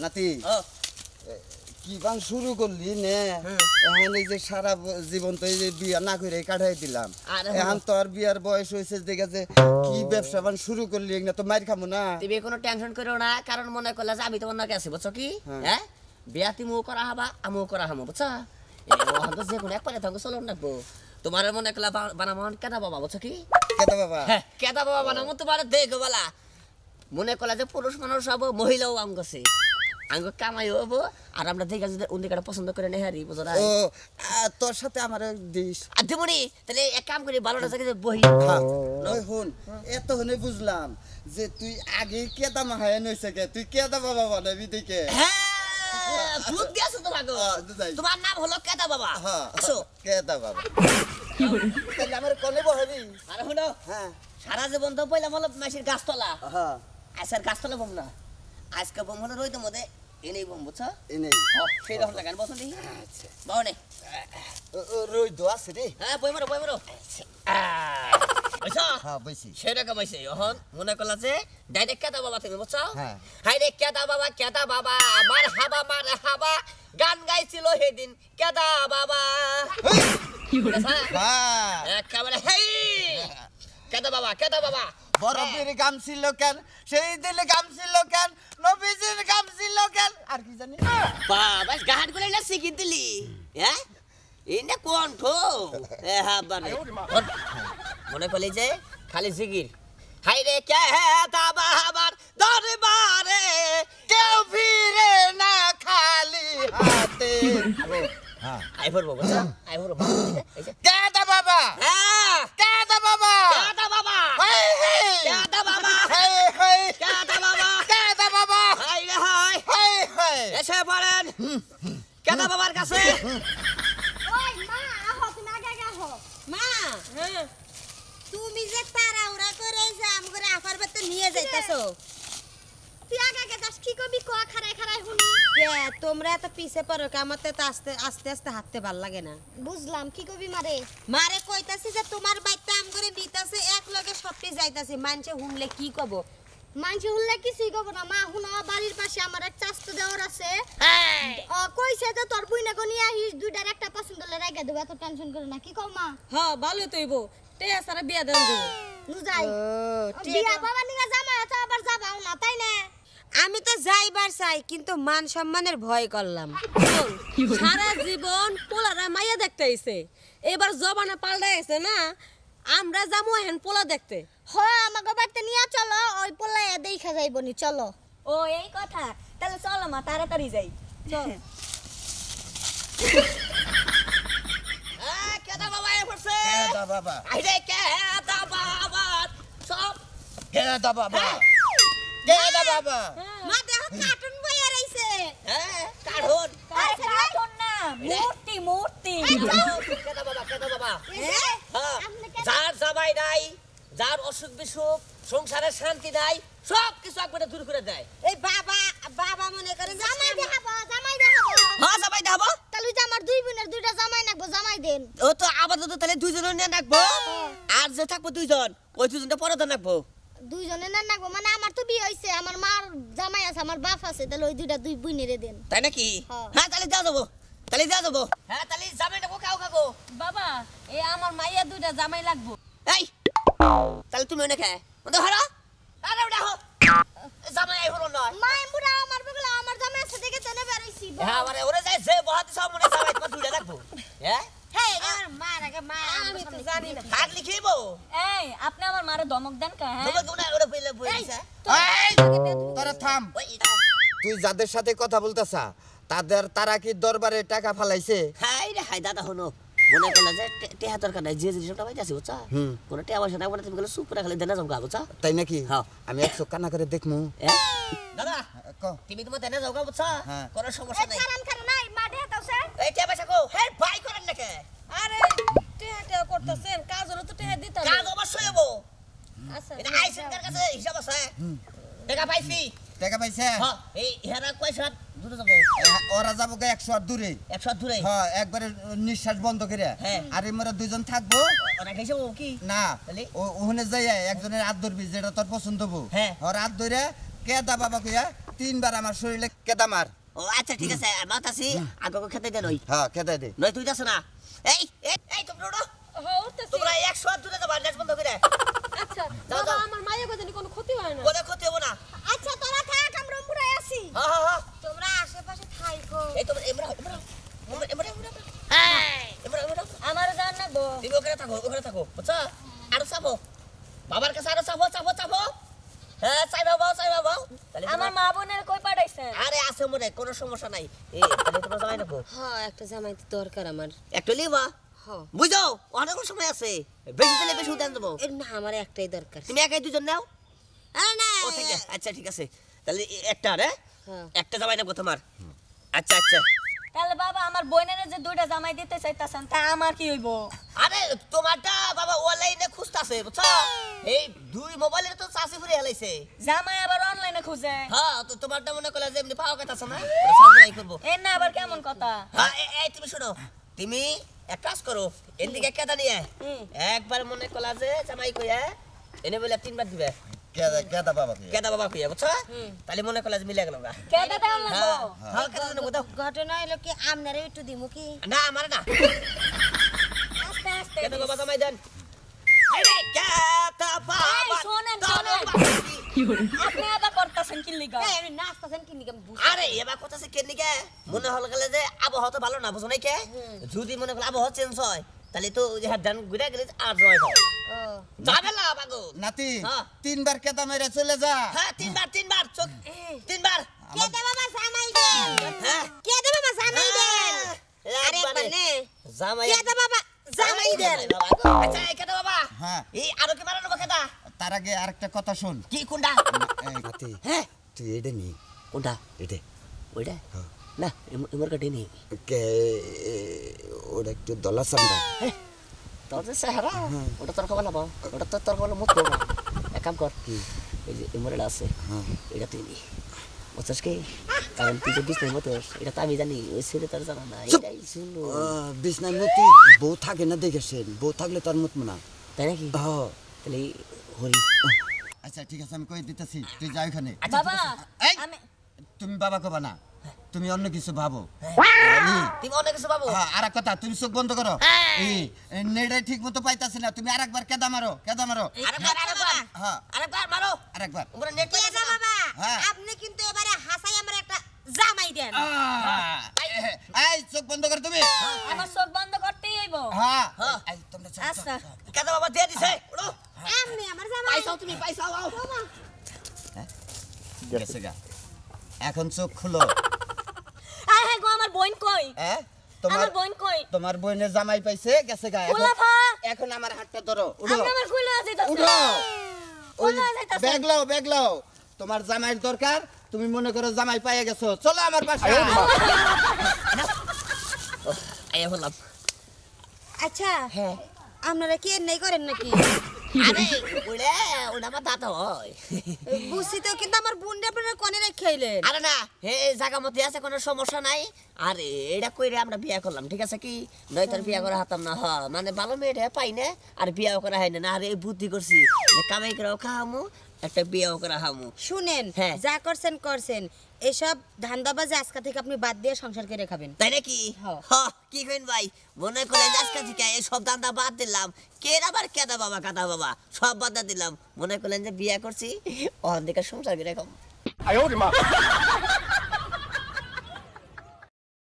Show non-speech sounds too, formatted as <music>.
নাতি কি বান শুরু করলি নে এখন এই যে সারা জীবন তো এই যে বিয়া না করে কাটাই দিলাম এখন তো আর বিয়ার বয়স হয়েছে দেখা যে কি ব্যবসা বান শুরু করলি না তো মার খামো না তুমি কোনো টেনশন করো না কারণ মনে করলে যে আমি তোমার নাকি আছি বুঝছো কি হ্যাঁ, হ্যাঁ? বিয়া তুমিও করা হবা আমিও করা হামো বুঝছো এখন তো যে কোনো একবারে থাকো চলো নাকবো তোমার মনে করলে বানাবো কেদা বাবা বুঝছো কি কেদা বাবা হ্যাঁ কেদা বাবা বানাবো তোমার দেখো বলা মনে করলে যে পুরুষ মানুষ হবো মহিলাও আম গেছে আঙ্গ কামাই হবো আর আমরা দেখে যদি উনি কাটা পছন্দ করে নেহারি হ্যাঁ, বুঝো না তোর সাথে আমার দিস আর তাহলে এক কাম করি ভালোটা জায়গায় বহি নয় হুন এত হনে বুঝলাম যে তুই আগে কেদা মাহায় নইছে কে তুই কেদা বাবা বানাবি দেখে হ্যাঁ, হ্যাঁ, আচ্ছা, তোমার নাম হলো কেদা বাবা আসো কেদা শুনো সারা জীবন তো পয়লা হলো মাসির গাছতলা হ্যাঁ আসার গাছতলা বম না আজকে বম হলো রইতো মধ্যে এনেই বম বুঝছ এনেই সেই রকম লাগান বসুন দেখি যে ডাইরেক্ট কেদা বাবা তুমি বুঝছো হ্যাঁ। হাই কেদা বাবা কেদা বাবা মার হাবা মার হাবা গান গাইছিল সেদিন কেদা বাবা একেবারে হেই হ্যাঁ। কেদা বাবা কেদা বাবা বরফের গাম ছিল সেই দিল গাম ছিল নবীজির গাম ছিল আর কি জানি বাবা গাহাট গুলো না দিলি হ্যাঁ এটা কণ্ঠ হ্যাঁ বাবা মনে করলি যে খালি জিগির হাই রে কে দাবা হাবার দরবারে কেউ ফিরে না খালি হাতে আই ভরবো আই ভরবো কে দা বাবা হ্যাঁ এসে পড়েন কেদা বাবার কাছে তুমি হ্যাঁ। করে যে আমগরে আফার বাতে নিয়ে যাইতাছো কি কবি ক তোমরা পিছে পড়ো তো আস্তে আস্তে আস্তে লাগে না বুঝলাম কি কবি মারে মারে যে তোমার বাইতে আমগরে নিতাছে এক লগে সবটি যাইতাছে মানছে হুমলে কি কব মানছে হলে কিছুই কব না মা শুন বাড়ির পাশে আমার এক চাস্ত দেওয়ার আছে হ্যাঁ। কইছে যে তোর না আহিস দুইটার একটা পছন্দ হলে এত টেনশন করে না কি মা হ্যাঁ ভালো সারা বিয়া দেন হ্যাঁ, বিয়া বাবা আবার যাবাও না তাই না আমি তো যাইবার চাই কিন্তু মান সম্মানের ভয় করলাম সারা জীবন পোলারা মাইয়া দেখতে আইছে এবার জবানা পাল্টা না আমরা যাবো হেন পোলা দেখতে হ হ্যাঁ, আমাকে বাড়িতে নিয়ে চলো ওই পোলায় দেখা যাইব নি চলো ও এই কথা তাহলে চলো মা তাড়াতাড়ি যাই চল মূর্তি মূর্তি বাবা বাবা যার অসুখ বিসুখ সংসারে শান্তি নাই সব কিছু একবারে দূর করে দেয় এই বাবা বাবা মনে করে জামাই দেখাবো জামাই দেখাবো হ্যাঁ জামাই দেখাবো তাহলে ওই আমার দুই বোনের দুইটা জামাই নাকবো জামাই দেন ও তো আপাতত তাহলে দুইজনের নিয়ে নাকবো হ্যাঁ। আর যে থাকবো দুইজন ওই দুজনটা পরে তো নাকবো দুইজনে না নাকবো মানে আমার তো বিয়ে হইছে আমার মার জামাই আছে আমার বাপ আছে তাহলে ওই দুইটা দুই বোনেরে দেন তাই নাকি হ্যাঁ, হ্যাঁ তাহলে যা যাবো তাহলে যা যাবো হ্যাঁ তাহলে জামাই নেবো কাউ খাবো বাবা এ আমার মাইয়া দুইটা জামাই লাগবো এই তাহলে তুমি ওনে খায় আরে ওটা জামাই হলো না মা আমার আমার জামাই বেরাইছি হ্যাঁ মানে ওরে যাই সব মনে হ্যাঁ তুই যাদের সাথে কথা বলতেছা তাদের তারা কি দরবারে টাকা ফালাইছে হাই রে হাই দাদা হনো মনে করলে যে টেহা দরকার নাই যে জিনিসটা পাই যাচ্ছি বুঝছা কোনো টেহা পয়সা নাই মানে তুমি গেলে সুপুরা খালি দেনা জমকা বুঝছা তাই নাকি হ্যাঁ আমি একশো কান্না করে দেখমু দাদা তুমি তোমার দেনা জমকা বুঝছা হ্যাঁ। কোনো সমস্যা নাই কারণ কারণ নাই মাঠে হাতাছে এই টেহা পয়সা কো হ্যাঁ ভাই করেন নাকি আরে টেহা টেহা করতেছেন কাজ তো টেহা দিতে কাজ অবশ্যই হবো আচ্ছা এটা আইসেন কার কাছে হিসাব আছে টাকা পাইছি টাকা পাইছে হ্যাঁ এই হেরা কয় সাত হ্যাঁ, ওরা যাবো একশো আর দূরে একশো দূরে হ্যাঁ একবারে নিঃশ্বাস বন্ধ করে হ্যাঁ। আর আমরা দুইজন থাকবো কি না ওখানে যাই একজনের হাত ধরবি যেটা তোর পছন্দ হবো হ্যাঁ। ওর হাত ধরে কেদা বাবা কইয়া তিনবার আমার শরীরে কেদা মার ও আচ্ছা ঠিক আছে মাতাছি আগে খেতে দে নই হ্যাঁ খেতে দে নই তুই যাস না এই এই তোমরা ওড়ো তোমরা একশো দূরে যাবা নেট বন্ধ করে আচ্ছা আমার মায়ের কোনো ক্ষতি হয় না কোনো ক্ষতি না আচ্ছা তোরা থাক আমরা আসি হ্যাঁ হ্যাঁ তুমি ওখানে থাকো ওখানে থাকো বুঝছো আরো চাপো বাবার কাছে আরো চাপো চাপো চাপো হ্যাঁ চাই বাবা চাই বাবা আমার মা বোনের কই পাঠাইছেন আরে আছে মনে কোনো সমস্যা নাই এই তাহলে তোমার জামাই নেবো হ্যাঁ একটা জামাই দরকার আমার একটা লিবা হ্যাঁ। বুঝো অনেক সময় আছে বেশি দিলে বেশি উদান দেবো না আমার একটাই দরকার তুমি একাই দুজন নাও আরে না আচ্ছা ঠিক আছে তাহলে একটা রে হ্যাঁ। একটা জামাই নেবো তোমার আচ্ছা আচ্ছা তাহলে বাবা আমার বোনের যে দুইটা জামাই দিতে চাইতেছেন তা আমার কি হইব আরে তোমারটা বাবা অনলাইনে খুঁজতাছে বুঝছো এই দুই মোবাইলের তো চাষি ফুরে হেলাইছে জামাই আবার অনলাইনে খুঁজে হ্যাঁ তো তোমারটা মনে করলে যে এমনি পাওয়া কথা না সাজাই করব এ না আবার কেমন কথা হ্যাঁ এই তুমি শুনো তুমি এক কাজ করো এদিকে কেদা নিয়ে একবার মনে করলা যে জামাই কইয়া এনে বলে তিনবার দিবে কেদা বাবা কেদা বাবা কইয়া বুঝছ তাহলে মনে করলে আজ মিলে গেল গা কেদা দাও লাগবো হাল কেদা দেন বুঝাও ঘটনা হলো কি আমনারে একটু দিমু কি না আমার না আস্তে আস্তে কেদা হল যে আবহাওয়া তো ভালো না বুঝো নাই কে যদি মনে করলে আবহাওয়া চেঞ্জ হয় তাহলে তো জান ঘুরে গেলে আর নয় যাবে নাতি হ্যাঁ। তিনবার কেদা মেরে চলে যা হ্যাঁ তিনবার তিনবার তিনবার এই আরো কেদা তার আগে আরেকটা কথা শুন কি কোনটা নাতি হ্যাঁ। তুই এটা নি কোনটা এটা ওইটা হ্যাঁ না এমর কাটি নি কে ওটা একটু দলা সামরা তোর যে সেহারা হ্যাঁ, হ্যাঁ। ওটা তর্ক বানাবো ওটা তো তর্ক বানাবো মুখ করবো এক কাম কর কি এই যে এমর এটা আছে হ্যাঁ। এটা তুই নি বুঝছিস কি কারণ তুই যে বিষ্ণু মতো এটা তো আমি জানি ওই ছেলে তার জানা না এটাই শুনলো বিষ্ণার মতো বউ থাকে না দেখেছেন বউ থাকলে তার মত না তাই নাকি তাহলে হরি আচ্ছা ঠিক আছে আমি কই দিতেছি তুই যা ওখানে বাবা তুমি বাবা কবা না তুমি অন্য কিছু ভাবো হ্যাঁ। হ্যাঁ, হ্যাঁ। তুমি অন্য কিছু ভাবো আর এক কথা তুমি চোখ বন্ধ করো নেড়াই ঠিক মতো পাইতাছি না তুমি আরেকবার কেদা মারো কেদা মারো মারো আপনি কিন্তু চোখ এখন চোখ খুলো বোন কই হ্যাঁ তোমার বোন কই তোমার বোনের জামাই পাইছে গেছে গায় এখন আমার হাতটা ধরো উঠো আমার খুলে আছে উঠো হ্যাঁ। ওই ব্যাগ হ্যাঁ। লাও ব্যাগ লাও তোমার জামাইয়ের দরকার তুমি মনে করো জামাই পাইয়ে গেছো চলো আমার পাশে আচ্ছা হ্যাঁ আপনারা কি এর নাই করেন নাকি <laughs> আমার দাঁত কনে রেখে আইলেন না হে জায়গা মতে আছে কোনো সমস্যা নাই আর এটা কইরে আমরা বিয়া করলাম ঠিক আছে কি নয় তার বিয়া করা হাতাম না হ মানে ভালো মেয়েটা পাই আর বিয়াও করা হয় না আর এই বুদ্ধি করছি কামাই করে খাওয়ামো একটা বিয়ে করা হামু শুনেন হ্যাঁ। যা করছেন করছেন এসব ধান্দাবাজে আজকা থেকে আপনি বাদ দিয়ে সংসার করে খাবেন তাই নাকি কি কইন ভাই মনে করেন আজকা থেকে সব ধান্দা বাদ দিলাম কে আবার কেদা বাবা কাদা বাবা সব বাদ দিলাম মনে করলেন যে বিয়ে করছি অহন থেকে সংসার করে খাবো